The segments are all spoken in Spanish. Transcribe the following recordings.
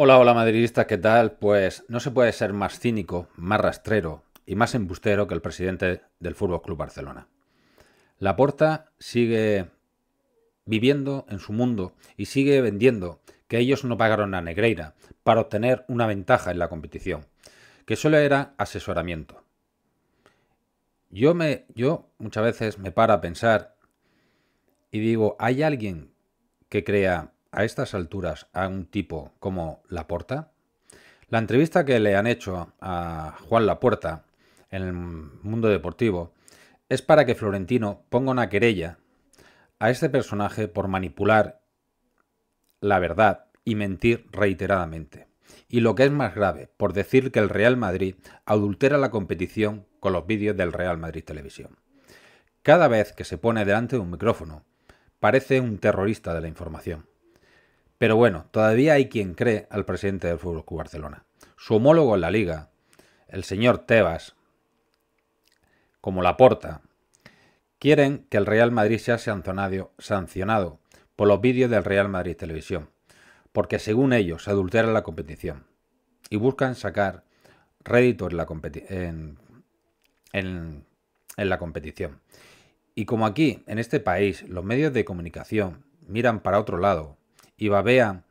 Hola, hola madridistas, ¿qué tal? Pues no se puede ser más cínico, más rastrero y más embustero que el presidente del Fútbol Club Barcelona. Laporta sigue viviendo en su mundo y sigue vendiendo que ellos no pagaron a Negreira para obtener una ventaja en la competición, que solo era asesoramiento. Yo, me, yo muchas veces me paro a pensar y digo, ¿hay alguien que crea a estas alturas a un tipo como Laporta? La entrevista que le han hecho a Juan Laporta en el mundo deportivo es para que Florentino ponga una querella a este personaje por manipular la verdad y mentir reiteradamente. Y lo que es más grave, por decir que el Real Madrid adultera la competición con los vídeos del Real Madrid Televisión. Cada vez que se pone delante de un micrófono, parece un terrorista de la información. Pero bueno, todavía hay quien cree al presidente del Fútbol Barcelona. Su homólogo en la liga, el señor Tebas, como la porta, quieren que el Real Madrid sea sancionado, sancionado por los vídeos del Real Madrid Televisión, porque según ellos se adultera la competición y buscan sacar rédito en la competición. Y como aquí, en este país, los medios de comunicación miran para otro lado, y babea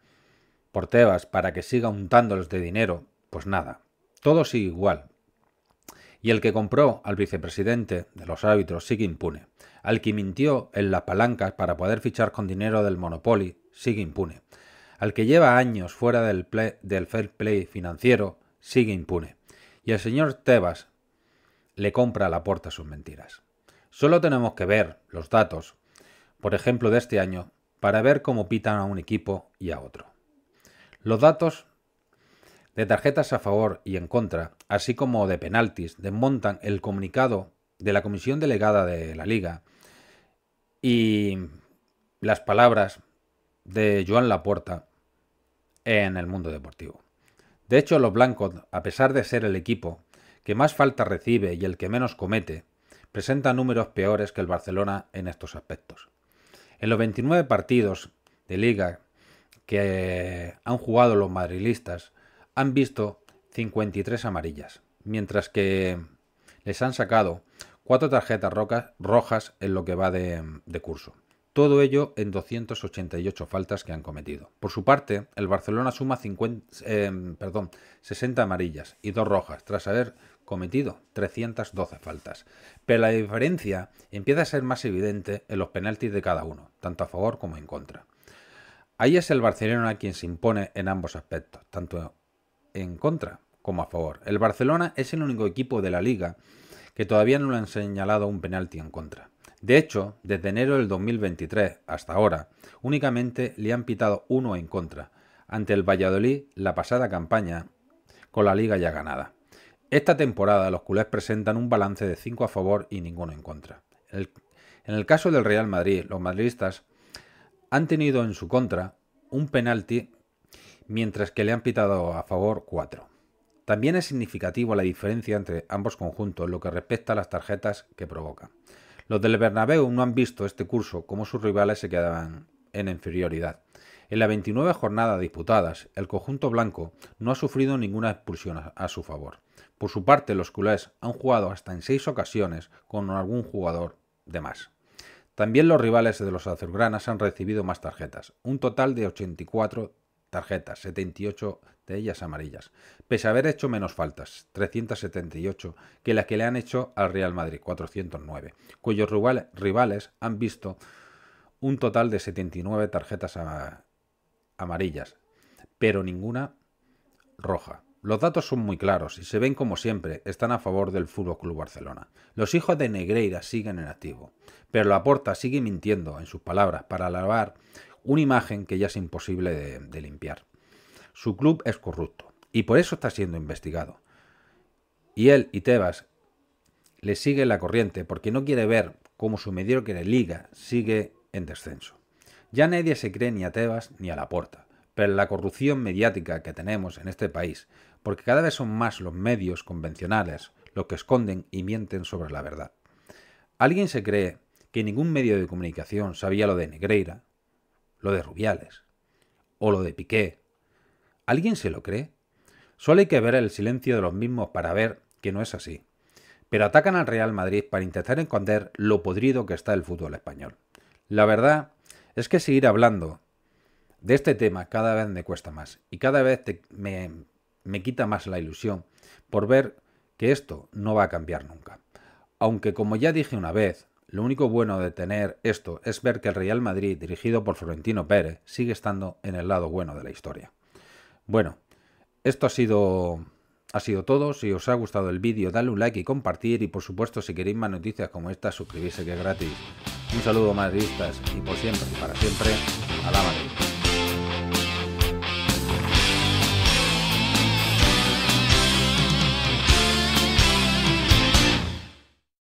por Tebas para que siga untándoles de dinero, pues nada, todo sigue igual. Y el que compró al vicepresidente de los árbitros sigue impune. Al que mintió en las palancas para poder fichar con dinero del Monopoly sigue impune. Al que lleva años fuera del, del fair play financiero sigue impune. Y el señor Tebas le compra a la puerta sus mentiras. Solo tenemos que ver los datos, por ejemplo, de este año, para ver cómo pitan a un equipo y a otro. Los datos de tarjetas a favor y en contra, así como de penaltis, desmontan el comunicado de la comisión delegada de la liga y las palabras de Joan Laporta en el mundo deportivo. De hecho, los blancos, a pesar de ser el equipo que más falta recibe y el que menos comete, presenta números peores que el Barcelona en estos aspectos. En los 29 partidos de liga que eh, han jugado los madrilistas, han visto 53 amarillas, mientras que les han sacado cuatro tarjetas rojas en lo que va de, curso. Todo ello en 288 faltas que han cometido. Por su parte, el Barcelona suma 50, 60 eh, amarillas y dos rojas, tras haber cometido 312 faltas, pero la diferencia empieza a ser más evidente en los penaltis de cada uno, tanto a favor como en contra. Ahí es el Barcelona quien se impone en ambos aspectos, tanto en contra como a favor. El Barcelona es el único equipo de la liga que todavía no le han señalado un penalti en contra. De hecho, desde enero del 2023 hasta ahora, únicamente le han pitado uno en contra, ante el Valladolid la pasada campaña con la liga ya ganada. Esta temporada los culés presentan un balance de 5 a favor y ninguno en contra. en el caso del Real Madrid, los madridistas han tenido en su contra un penalti mientras que le han pitado a favor 4. También es significativa la diferencia entre ambos conjuntos en lo que respecta a las tarjetas que provoca. Los del Bernabéu no han visto este curso como sus rivales se quedaban en inferioridad. En las 29 jornadas disputadas, el conjunto blanco no ha sufrido ninguna expulsión a su favor. Por su parte, los culés han jugado hasta en seis ocasiones con algún jugador de más. También los rivales de los azulgranas han recibido más tarjetas, un total de 84 tarjetas, 78 de ellas amarillas, pese a haber hecho menos faltas, 378, que las que le han hecho al Real Madrid, 409, cuyos rivales han visto un total de 79 tarjetas amarillas, pero ninguna roja. Los datos son muy claros y se ven como siempre, están a favor del Fútbol Club Barcelona. Los hijos de Negreira siguen en activo, pero Laporta sigue mintiendo en sus palabras para lavar una imagen que ya es imposible de, limpiar. Su club es corrupto y por eso está siendo investigado. Y él y Tebas le siguen la corriente porque no quiere ver cómo su mediocre liga sigue en descenso. Ya nadie se cree ni a Tebas ni a La Puerta, pero la corrupción mediática que tenemos en este país, porque cada vez son más los medios convencionales los que esconden y mienten sobre la verdad. ¿Alguien se cree que ningún medio de comunicación sabía lo de Negreira, lo de Rubiales o lo de Piqué? ¿Alguien se lo cree? Solo hay que ver el silencio de los mismos para ver que no es así. Pero atacan al Real Madrid para intentar esconder lo podrido que está el fútbol español. La verdad es que seguir hablando de este tema cada vez me cuesta más y cada vez me, quita más la ilusión por ver que esto no va a cambiar nunca. Aunque como ya dije una vez, lo único bueno de tener esto es ver que el Real Madrid, dirigido por Florentino Pérez, sigue estando en el lado bueno de la historia. Bueno, esto ha sido, ha sido todo. Si os ha gustado el vídeo, dale un like y compartir. Y por supuesto, si queréis más noticias como esta, suscribirse que es gratis. Un saludo madridistas y por siempre y para siempre, a la Madrid.